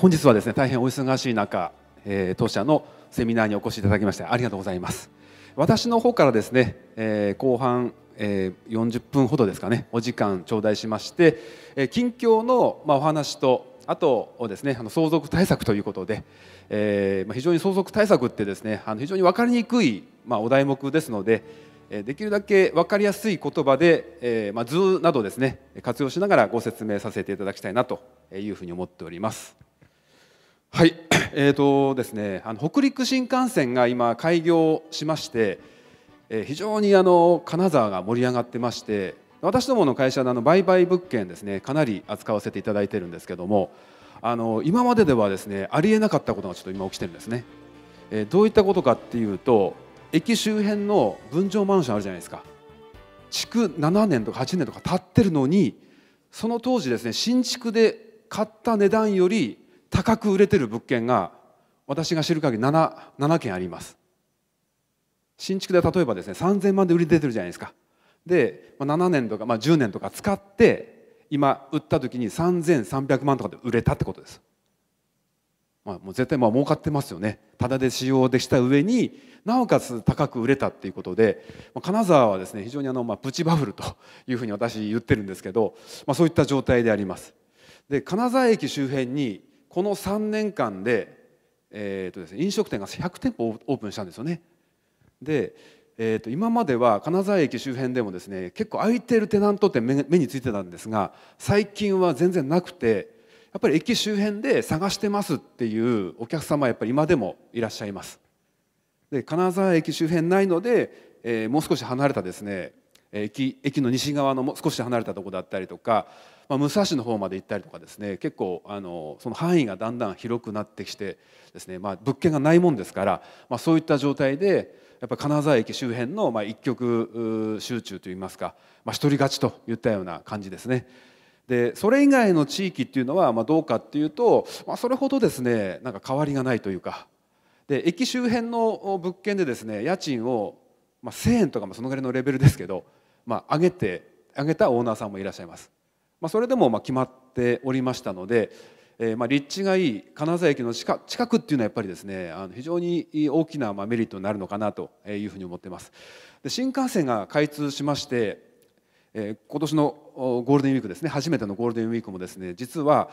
本日はですね大変お忙しい中、当社のセミナーにお越しいただきましてありがとうございます私の方からですね、後半、40分ほどですかねお時間頂戴しまして、近況の、お話とあとですね相続対策ということで、非常に相続対策ってですね非常に分かりにくい、お題目ですのでできるだけ分かりやすい言葉で、えー、まあ、図などですね活用しながらご説明させていただきたいなというふうに思っております。はい、えーとですね、あの北陸新幹線が今開業しまして、えー、非常にあの金沢が盛り上がってまして私どもの会社のあの売買物件ですねかなり扱わせていただいてるんですけどもあの今までではですねありえなかったことがちょっと今起きてるんですね。えー、どういったことかっていうと駅周辺の分譲マンションあるじゃないですか築7年とか8年とか経ってるのにその当時ですね新築で買った値段より高く売れてる物件が私が知る限り 7, 7件あります新築で例えばですね3000万で売り出てるじゃないですかで、ま7年とか、まあ、10年とか使って今売った時に3300万とかで売れたってことですまあ、もう絶対まあ儲かってますよねただで使用でした上になおかつ高く売れたっていうことで、まあ、金沢はですね非常にあの、まあ、プチバブルというふうに私言ってるんですけど、まあ、そういった状態でありますで金沢駅周辺にこの3年間で,、えーとですね、飲食店が100店舗オープンしたんですよねで、えー、と今までは金沢駅周辺でもですね結構空いてるテナントって目についてたんですが最近は全然なくてやっぱり駅周辺で探してますっていうお客様はやっぱり今でもいらっしゃいますで金沢駅周辺ないので、えー、もう少し離れたですね駅駅の西側のも少し離れたとこだったりとか、まあ、武蔵の方まで行ったりとかですね結構あのその範囲がだんだん広くなってきてですね、まあ、物件がないもんですから、まあ、そういった状態でやっぱ金沢駅周辺のまあ一極集中といいますか、まあ、一人勝ちといったような感じですね。でそれ以外の地域っていうのはまどうかっていうと、まあ、それほどですねなんか変わりがないというかで駅周辺の物件でですね家賃を、まあ、1000円とかもそのぐらいのレベルですけど、まあ、上げて上げたオーナーさんもいらっしゃいます、まあ、それでもま決まっておりましたので、えー、ま立地がいい金沢駅の近くっていうのはやっぱりですねあの非常に大きなまメリットになるのかなというふうに思ってますで新幹線が開通しましてえ今年のゴールデンウィークですね初めてのゴールデンウィークもですね実は、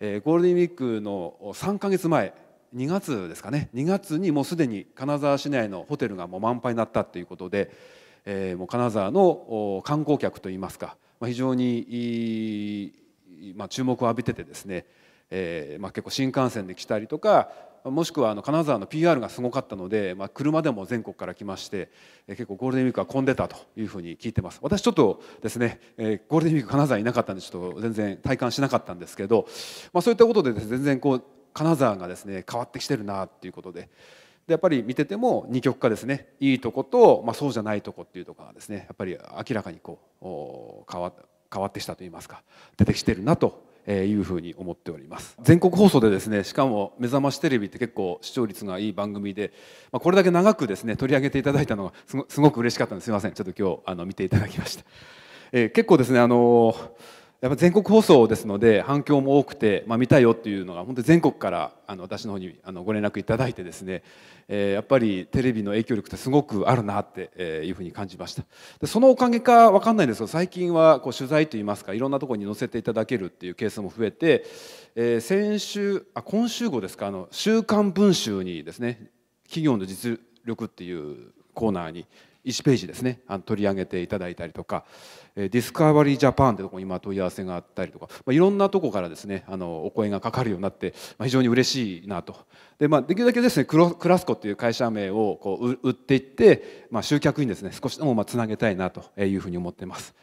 えゴールデンウィークの3か月前2月ですかね2月にもうすでに金沢市内のホテルがもう満杯になったということで、えもう金沢の観光客といいますか、ま非常に、ま注目を浴びててですねえーまあ、結構新幹線で来たりとかもしくはあの金沢の PR がすごかったので、まあ、車でも全国から来まして、えー、結構ゴールデンウィークは混んでたというふうに聞いてます私ちょっとですね、えー、ゴールデンウィーク金沢いなかったんでちょっと全然体感しなかったんですけど、まあ、そういったことで、ね、全然こう金沢がですね変わってきてるなっていうことで。でやっぱり見てても二極化ですねいいとこと、まあ、そうじゃないとこっていうとこがですねやっぱり明らかにこう変わ変わってきたといいますか出てきてるなとえー、いうふうに思っております全国放送でですねしかも「目覚ましテレビ」って結構視聴率がいい番組で、まあ、これだけ長くですね取り上げていただいたのがすごく嬉しかったのですみませんちょっと今日あの見ていただきました、えー、結構ですねあのーやっぱ全国放送ですので反響も多くて、まあ、見たよっていうのが本当に全国からあの私の方にあのご連絡いただいてですね、えー、やっぱりテレビの影響力ってすごくあるなっていうふうに感じましたでそのおかげか分かんないんですけど最近はこう取材といいますかいろんなところに載せていただけるっていうケースも増えて、えー、先週あ今週号ですかあの「週刊文集」にですね企業の実力っていうコーナーに1ページですねあの取り上げていただいたりとか、えディスカバリージャパンってとこに今問い合わせがあったりとか、まあ、いろんなとこからですねあのお声がかかるようになって、まあ、非常に嬉しいなとで,、まあ、できるだけですねクロクラスコっていう会社名をこう売っていって、まあ、集客にですね少しでもまあつなげたいなというふうに思ってます。